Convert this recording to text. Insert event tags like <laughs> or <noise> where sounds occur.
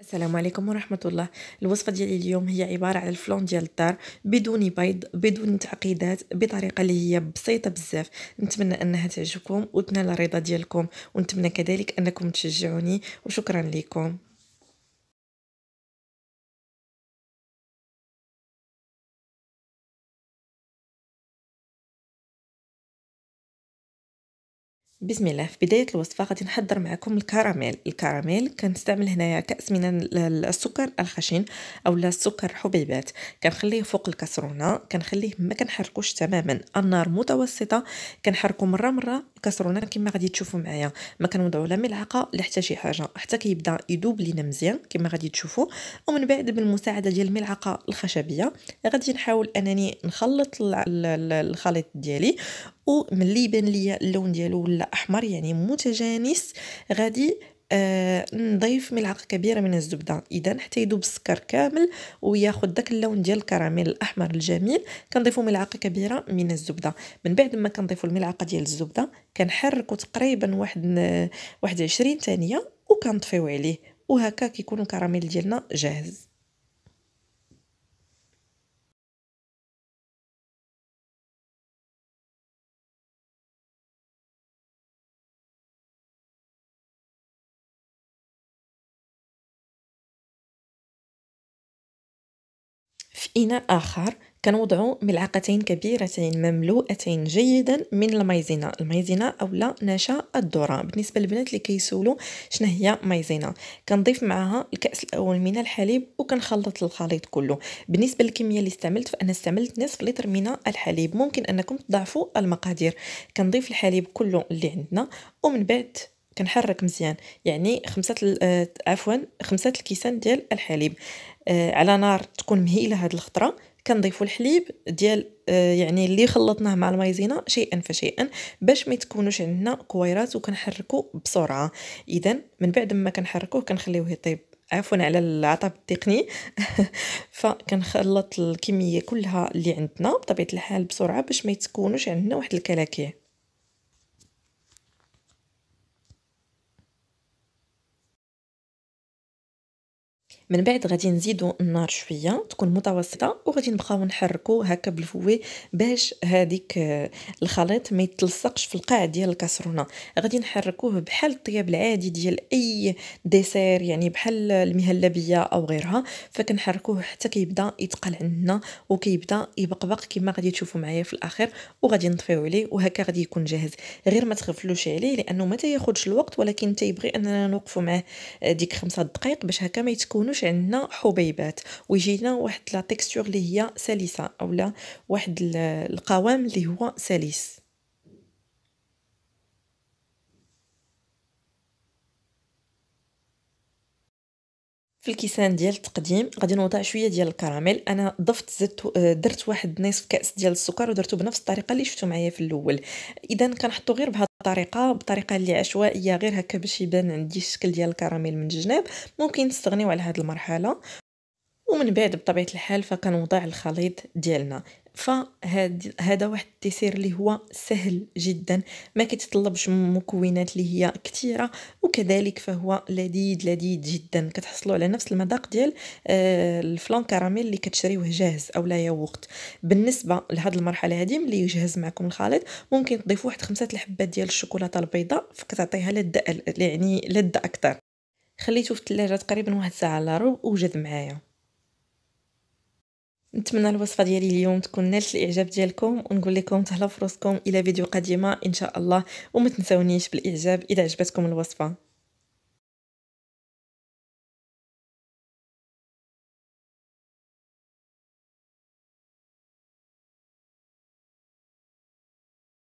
السلام عليكم ورحمة الله الوصفة ديالي اليوم هي عبارة على الفلون ديال الدار بدون بيض بدون تعقيدات بطريقة اللي هي بسيطة بزاف نتمنى أنها تعجبكم وتنال الرضا ديالكم ونتمنى كذلك أنكم تشجعوني وشكرا لكم بسم الله في بداية الوصفة غادي نحضر معكم الكراميل الكراميل كنستعمل هنايا كأس من السكر الخشن أو السكر حبيبات كنخليه فوق الكسرونة كنخليه ما كنحركوش تماما النار متوسطة كنحركو مرة مرة الكسرونة كما غادي تشوفوا معايا ما كنوضعو لا ملعقة لا حتى شي حاجة حتى كيبدا يدوب لينا مزيان كما غادي تشوفوا ومن بعد بالمساعدة ديال الملعقة الخشبية غادي نحاول أنني نخلط الخليط ديالي وملي يبان ليا اللون ديالو ولا احمر يعني متجانس غادي آه نضيف ملعقه كبيره من الزبده اذا حتى يذوب السكر كامل وياخذ داك اللون ديال الكراميل الاحمر الجميل كنضيفو ملعقه كبيره من الزبده من بعد ما كنضيفو الملعقه ديال الزبده كنحركو تقريبا واحد واحد 20 ثانيه وكنطفيو عليه وهكا كيكون الكراميل ديالنا جاهز في إناء آخر كنوضعو ملعقتين كبيرتين مملوءتين جيدا من المايزينا المايزينا اولا نشا الذره بالنسبه للبنات اللي كيسولوا شنو هي مايزينا كنضيف معها الكاس الاول من الحليب وكنخلط الخليط كله بالنسبه للكميه اللي استعملت فانا استعملت نصف لتر من الحليب ممكن انكم تضعفوا المقادير كنضيف الحليب كله اللي عندنا ومن بعد كنحرك مزيان يعني خمسة آه، عفوا خمسة الكيسان ديال الحليب آه، على نار تكون مهيله هاد الخطره كنضيفوا الحليب ديال آه، يعني اللي خلطناه مع المايزينا شيئا فشيئا باش ما تكونوش عندنا كويرات وكنحركو بسرعه اذا من بعد ما كنحركوه كنخليوه يطيب عفوا على العطب التقني <laughs> فكنخلط الكميه كلها اللي عندنا بطبيعه الحال بسرعه باش ما تكونوش عندنا واحد الكلاكيه من بعد غادي نزيدو النار شويه تكون متوسطه وغادي نبقاو نحركو هكا بالفوي باش هذيك آه، الخليط ما يتلصقش في القاع ديال الكسرونه غادي نحركوه بحال الطياب العادي ديال اي ديسير يعني بحال المهلبيه او غيرها فكنحركوه حتى كيبدا يتقل عندنا وكيبدا يبقبق كما غادي تشوفوا معايا في الاخر وغادي نطفيو عليه وهكا غادي يكون جاهز غير ما تغفلوش عليه لانه ما تياخذش الوقت ولكن تيبغي اننا نوقفوا معاه آه، ديك خمسة دقائق باش هكا ما يتكونوش يكونوش عندنا حبيبات ويجينا واحد لا تيكستور اللي هي سلسه اولا واحد القوام اللي هو سلس في الكيسان ديال التقديم غادي نوضع شويه ديال الكراميل انا ضفت زدت آه، درت واحد نصف كاس ديال السكر ودرته بنفس الطريقه اللي شفتو معايا في الاول اذا كنحطو غير بهاد الطريقه بطريقه اللي عشوائيه غير هكا باش يبان عندي الشكل ديال الكراميل من الجناب ممكن تستغنيو على هاد المرحله ومن بعد بطبيعه الحال فكنوضع الخليط ديالنا فهذا واحد التيسير اللي هو سهل جدا ما كيتطلبش مكونات اللي هي كثيره وكذلك فهو لذيذ لذيذ جدا كتحصلوا على نفس المذاق ديال آه، الفلان كراميل اللي كتشريوه جاهز او لا يوقت بالنسبه لهاد المرحله هذه ملي يجهز معكم الخليط ممكن تضيفوا واحد خمسه الحبات ديال الشوكولاته البيضاء فكتعطيها لذه يعني لذه اكثر خليته في الثلاجه تقريبا واحد ساعه على ربع وجد معايا نتمنى الوصفه ديالي اليوم تكون نالت الاعجاب ديالكم ونقول لكم تهلاو في الى فيديو قادمه ان شاء الله وما تنساونيش بالاعجاب اذا عجبتكم الوصفه